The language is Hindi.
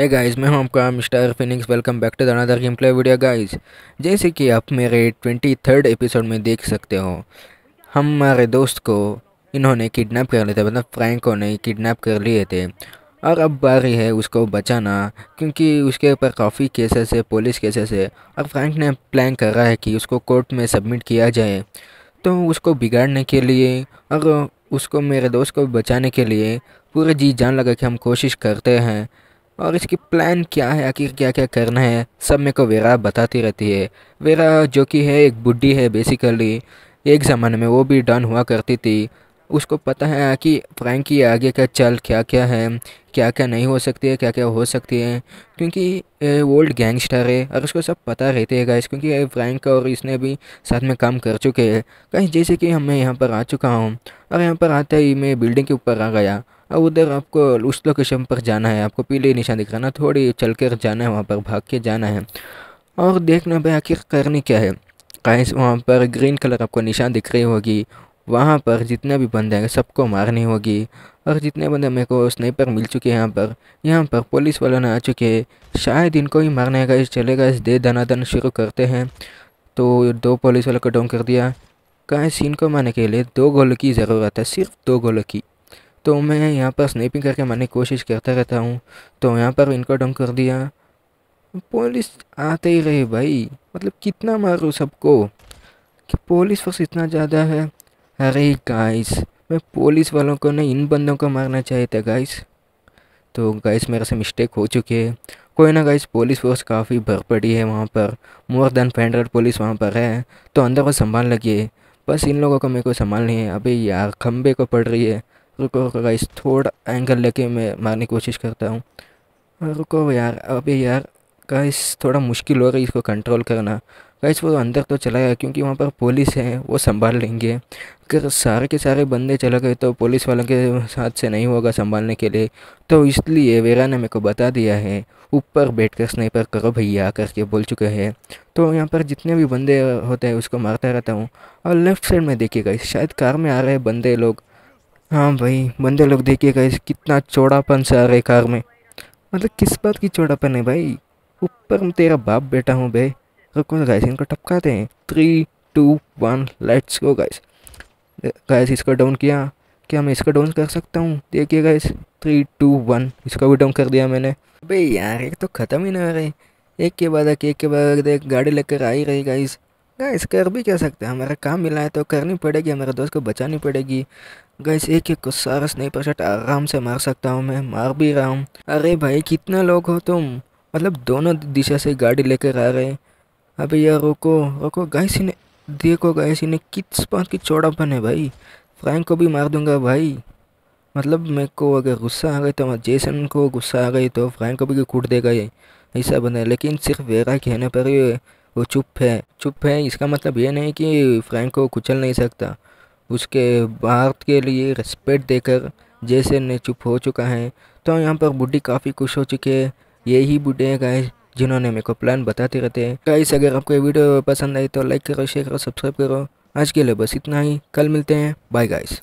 है गाइस मैं हूं आपका Mister Phoenix welcome back to another game play video guys जैसे कि आप मेरे ट्वेंटी थर्ड एपिसोड में देख सकते हो हमारे दोस्त को इन्होंने किडनैप कर लिए थे मतलब फ्रैंको ने किडनैप कर लिए थे और अब बारी है उसको बचाना क्योंकि उसके ऊपर काफ़ी केसेस है पुलिस केसेस है और फ्रैंक ने प्लान कर रहा है कि उसको कोर्ट में सबमिट किया जाए तो उसको बिगाड़ने के लिए और उसको मेरे दोस्त को बचाने के लिए पूरे जी जान लगा कि हम कोशिश करते हैं और इसकी प्लान क्या है आखिर क्या क्या करना है सब मेरे को वेरा बताती रहती है वेरा जो कि है एक बुढ़ी है बेसिकली एक ज़माने में वो भी डन हुआ करती थी उसको पता है कि फ्रैंकी आगे का चल क्या क्या है क्या क्या नहीं हो सकती है क्या क्या हो सकती है क्योंकि ओल्ड गैंगस्टर है और उसको सब पता रहते है गाइस क्योंकि फ्रैंक और इसने भी साथ में काम कर चुके हैं कहीं जैसे कि हम मैं यहाँ पर आ चुका हूँ और यहाँ पर आते ही मैं बिल्डिंग के ऊपर आ गया अब उधर आपको उस लोकेशन पर जाना है आपको पीले निशान दिख रहा है ना थोड़ी चल कर जाना है वहाँ पर भाग के जाना है और देखना भाई आखिर करनी क्या है कैसे वहाँ पर ग्रीन कलर आपको निशान दिख रही होगी वहाँ पर जितने भी बंदे हैं सबको मारनी होगी और जितने बंदे मेरे को स्नाइपर मिल चुके हैं यहाँ पर यहाँ पर पुलिस वालों ने आ चुके हैं शायद इनको ही मारने का इस चलेगा इस दे दनादन शुरू करते हैं तो दो पुलिस वालों को डाउन कर दिया गाइस इनको मारने के लिए दो गोलों की ज़रूरत है सिर्फ दो गोलों की तो मैं यहाँ पर स्नैपिंग करके मारने की कोशिश करता रहता हूँ तो यहाँ पर इनको डंक कर दिया पुलिस आते ही रहे भाई मतलब कितना मारूँ सबको कि पुलिस फोर्स इतना ज़्यादा है अरे गाइस मैं पुलिस वालों को नहीं इन बंदों को मारना चाहिए था गाइस तो गाइस मेरे से मिस्टेक हो चुकी है कोई ना गाइस पुलिस फोर्स काफ़ी भर पड़ी है वहाँ पर more than five hundred police वहाँ पर है तो अंदर को संभाल लगी है बस इन लोगों को मेरे को संभाल नहीं है अभी यार खम्बे को पड़ रही है रुको रुको गाइस थोड़ा एंगल लेके मैं मारने की कोशिश करता हूँ रुको यार अभी यार गाइस थोड़ा मुश्किल हो रही है इसको कंट्रोल करना गाइस वो अंदर तो चला गया क्योंकि वहाँ पर पुलिस है वो संभाल लेंगे अगर सारे के सारे बंदे चले गए तो पुलिस वालों के साथ से नहीं होगा संभालने के लिए तो इसलिए वेरा ने मेरे को बता दिया है ऊपर बैठ कर स्नाइपर करो भैया करके बोल चुके हैं तो यहाँ पर जितने भी बंदे होते हैं उसको मारता रहता हूँ और लेफ्ट साइड में देखिएगा शायद कार में आ रहे बंदे लोग हाँ भाई बंदे लोग देखिएगा इस कितना चौड़ापन से आ रहे कार में मतलब किस बात की चौड़ापन है भाई ऊपर में तेरा बाप बेटा हूँ भाई रुको गाइस इनको टपकाते हैं three two one let's go guys guys इसका डाउन किया क्या मैं इसका डाउन कर सकता हूँ देखिए गाइस थ्री टू वन इसका भी डाउन कर दिया मैंने भाई यार एक तो ख़त्म ही नहीं हो रही एक के बाद एक एक के बाद एक गाड़ी लेकर आ ही रही गाइस गैस कर भी क्या सकते हैं हमारा काम मिला है तो करनी पड़ेगी हमारे दोस्त को बचानी पड़ेगी गैस एक एक को सारा स्नाइपर शॉट आराम से मार सकता हूँ मैं मार भी रहा हूँ अरे भाई कितने लोग हो तुम मतलब दोनों दिशा से गाड़ी लेकर आ रहे अभी यार रोको रोको गैस इन्हें देखो गैस इन्हें किस पास की चौड़ापन है भाई फ्रैंक को भी मार दूंगा भाई मतलब मेरे को अगर गुस्सा आ गई तो जेसन मतलब को गुस्सा आ गई तो फ्रैंक को भी कूट देगा ये ऐसा बने लेकिन सिर्फ वेरा कहने पर ही वो चुप है चुप है इसका मतलब ये नहीं कि फ्रैंक को कुचल नहीं सकता उसके बात के लिए रिस्पेक्ट देकर जैसे ने चुप हो चुका है तो यहाँ पर बुढ़ी काफ़ी खुश हो चुकी है यही बुढ़े हैं गाइस जिन्होंने मेरे को प्लान बताते रहते हैं गाइस अगर आपको ये वीडियो पसंद आई तो लाइक करो शेयर करो सब्सक्राइब करो आज के लिए बस इतना ही कल मिलते हैं बाय गाइस